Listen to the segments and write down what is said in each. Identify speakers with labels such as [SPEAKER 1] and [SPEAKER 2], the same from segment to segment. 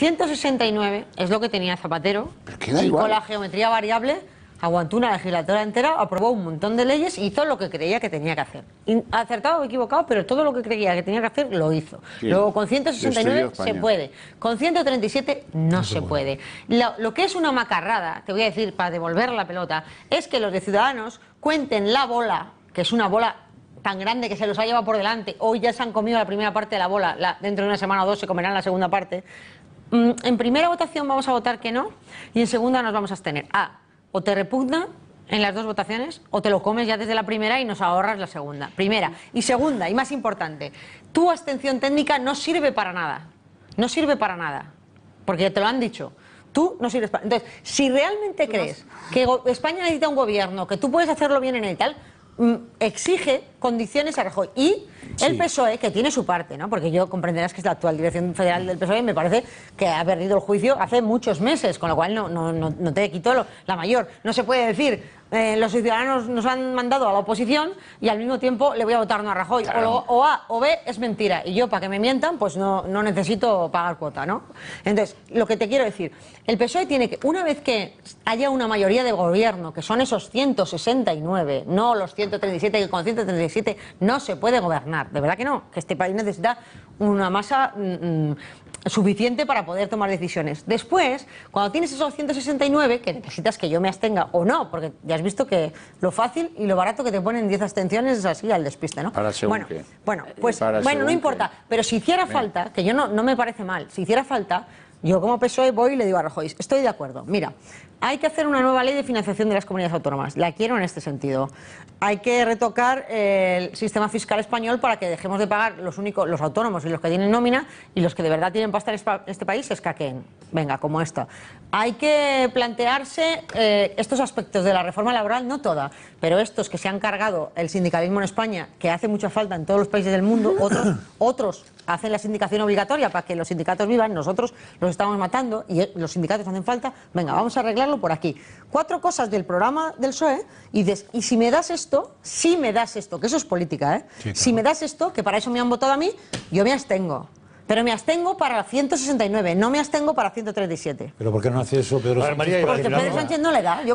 [SPEAKER 1] 169 es lo que tenía Zapatero. y Con la geometría variable aguantó una legislatura entera, aprobó un montón de leyes, hizo lo que creía que tenía que hacer. Acertado o equivocado, pero todo lo que creía que tenía que hacer lo hizo. Luego con 169 se puede, con 137 no, se, puede. Lo, que es una macarrada, te voy a decir para devolver la pelota, es que los de Ciudadanos cuenten la bola, que es una bola tan grande que se los ha llevado por delante, hoy ya se han comido la primera parte de la bola, dentro de una semana o dos se comerán la segunda parte, Mm, en primera votación vamos a votar que no y en segunda nos vamos a abstener. A, ah, o te repugna en las dos votaciones o te lo comes ya desde la primera y nos ahorras la segunda. Primera. Y segunda, y más importante, tu abstención técnica no sirve para nada. No sirve para nada. Porque ya te lo han dicho. Tú no sirves para... Entonces, si realmente crees que España necesita un gobierno, que tú puedes hacerlo bien en el tal, mm, exige condiciones a Rajoy. Y el PSOE, que tiene su parte, ¿no? porque yo comprenderás que es la actual dirección federal del PSOE, me parece que ha perdido el juicio hace muchos meses, con lo cual no, no, te quito la mayor. No se puede decir, eh, los ciudadanos nos han mandado a la oposición y al mismo tiempo le voy a votar no a Rajoy. O, A o B es mentira. Y yo, para que me mientan, pues no, necesito pagar cuota, ¿no? Entonces, lo que te quiero decir, el PSOE tiene que, una vez que haya una mayoría de gobierno, que son esos 169, no los 137, que con 137 no se puede gobernar. De verdad que no, que este país necesita una masa mm, mm, suficiente para poder tomar decisiones. Después, cuando tienes esos 169, que necesitas que yo me abstenga o no, porque ya has visto que lo fácil y lo barato que te ponen 10 abstenciones es así al despiste, ¿no? bueno, bueno, pues bueno, no importa, pero si hiciera falta, que yo no, no me parece mal, si hiciera falta, yo como PSOE voy y le digo a Rajoy, estoy de acuerdo, mira, hay que hacer una nueva ley de financiación de las comunidades autónomas, la quiero en este sentido. Hay que retocar el sistema fiscal español para que dejemos de pagar los únicos, los autónomos y los que tienen nómina y los que de verdad tienen pasta en este país es escaqueen. Venga, como esto. Hay que plantearse eh, estos aspectos de la reforma laboral, no toda, pero estos que se han cargado el sindicalismo en España, que hace mucha falta en todos los países del mundo, otros, otros hacen la sindicación obligatoria para que los sindicatos vivan, nosotros los estamos matando y eh, los sindicatos hacen falta, venga, vamos a arreglarlo por aquí. Cuatro cosas del programa del PSOE y, y si me das esto, si me das esto, que eso es política, ¿eh? Si me das esto, que para eso me han votado a mí, yo me abstengo. Pero me abstengo para 169, no me abstengo para 137.
[SPEAKER 2] ¿Pero por qué no hace eso Pedro porque Pedro Sánchez, no le da, yo,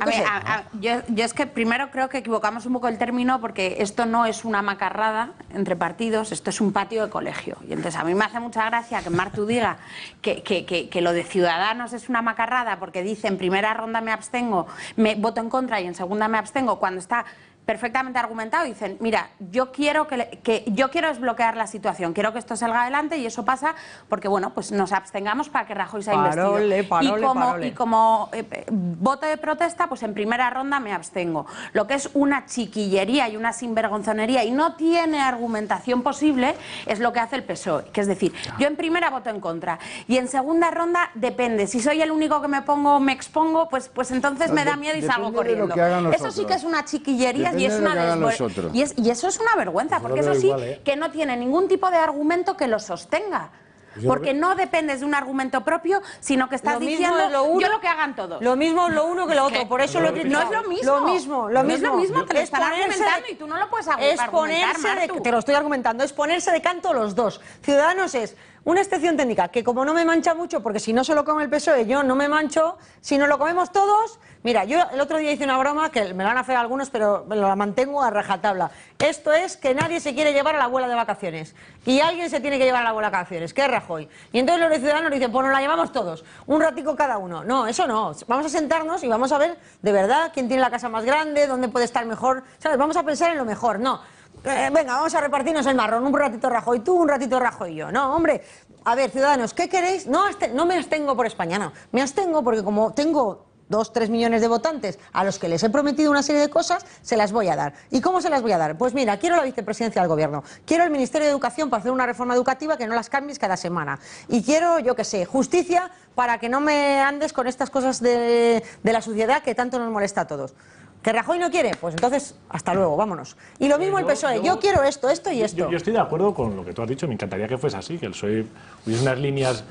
[SPEAKER 2] yo es que primero creo que equivocamos un poco el término porque esto no es una macarrada entre partidos, esto es un patio de colegio. Y entonces a mí me hace mucha gracia que Martu diga que, que, lo de Ciudadanos es una macarrada porque dice en primera ronda me abstengo, me voto en contra y en segunda me abstengo cuando está perfectamente argumentado, dicen, mira, yo quiero que, yo quiero desbloquear la situación, quiero que esto salga adelante y eso pasa porque bueno, pues nos abstengamos para que Rajoy sea investido. y como, Y como eh, voto de protesta, pues en primera ronda me abstengo. Lo que es una chiquillería y una sinvergonzonería y no tiene argumentación posible es lo que hace el PSOE, que es decir, yo en primera voto en contra y en segunda ronda depende, si soy el único que me pongo, me expongo, pues pues entonces me da miedo y salgo corriendo. Eso sí que es una chiquillería y eso es una vergüenza, porque eso sí, ¿eh? que no tiene ningún tipo de argumento que lo sostenga. Pues porque no dependes de un argumento propio, sino que estás diciendo lo uno, yo lo que hagan todos. Lo mismo lo uno que lo otro, por eso no, lo es lo mismo. Lo mismo, lo mismo. te lo argumentando y tú no lo puedes argumentar. te lo estoy
[SPEAKER 1] argumentando, es ponerse de canto los dos. Ciudadanos es una excepción técnica, que como no me mancha mucho, porque si no se lo come el PSOE, yo no me mancho, si no lo comemos todos, mira, yo el otro día hice una broma, que me van a hacer algunos, pero la mantengo a rajatabla. Esto es que nadie se quiere llevar a la abuela de vacaciones, y alguien se tiene que llevar a la abuela de vacaciones, que es Rajoy. Y entonces los ciudadanos dicen, pues nos la llevamos todos, un ratico cada uno. No, eso no, vamos a sentarnos y vamos a ver de verdad quién tiene la casa más grande, dónde puede estar mejor, Vamos a pensar en lo mejor, no. Eh, venga, vamos a repartirnos el marrón, un ratito y tú, un ratito y yo. No, hombre, a ver, ciudadanos, ¿qué queréis? No, me abstengo por España, no. Me abstengo porque como tengo dos, tres millones de votantes a los que les he prometido una serie de cosas, se las voy a dar. ¿Y cómo se las voy a dar? Pues mira, quiero la vicepresidencia del gobierno, quiero el Ministerio de Educación para hacer una reforma educativa que no las cambies cada semana. Y quiero, yo qué sé, justicia para que no me andes con estas cosas de, de la sociedad que tanto nos molesta a todos. ¿Que Rajoy no quiere? Pues entonces, hasta luego, vámonos. Y lo mismo el PSOE, yo, quiero esto, esto y esto.
[SPEAKER 2] Yo, estoy de acuerdo con lo que tú has dicho, me encantaría que fuese así, que el PSOE hubiese unas líneas